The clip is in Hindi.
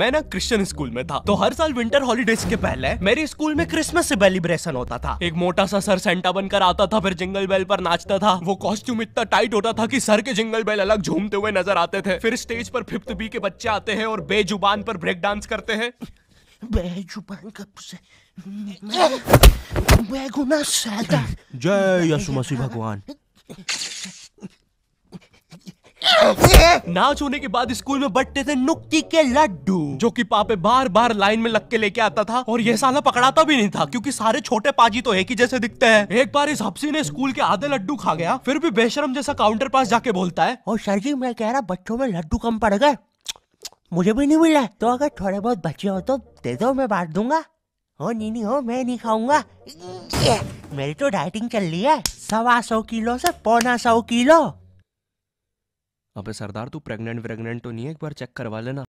मैं ना क्रिश्चियन स्कूल में था तो हर साल विंटर हॉलीडेज के पहले मेरे स्कूल में क्रिसमस सेलिब्रेशन होता था एक मोटा सा सर सेंटा बनकर आता था फिर जिंगल बेल पर नाचता था वो कॉस्ट्यूम इतना टाइट होता था कि सर के जिंगल बेल अलग झूमते हुए नजर आते थे फिर स्टेज पर फिफ्थ बी के बच्चे आते हैं और बेजुबान पर ब्रेक डांस करते हैं बेजुबान कब से जय यशु मसीह भगवान नाच होने के बाद स्कूल में बटते थे नुक्की के लड्डू जो कि पापे बार बार लाइन में लग के लेके आता था और यह साला पकड़ाता भी नहीं था क्योंकि सारे छोटे पाजी तो एक ही जैसे दिखते हैं एक बार इस हफ्सी ने स्कूल के आधे लड्डू खा गया फिर भी बेशरम जैसा काउंटर पास जाके बोलता है और सर जी मैं कह रहा बच्चों में लड्डू कम पड़ गए मुझे भी नहीं मिला तो अगर थोड़े बहुत बच्चे हो तो दे दो मैं बांट दूंगा हो नीनी हो मैं नहीं खाऊंगा मेरी तो डाइटिंग चल रही है सवा सौ किलो से पौना सौ किलो अबे सरदार तू प्रेग्नेंट व्रेगनेंट तो नहीं है एक बार चेक करवा लेना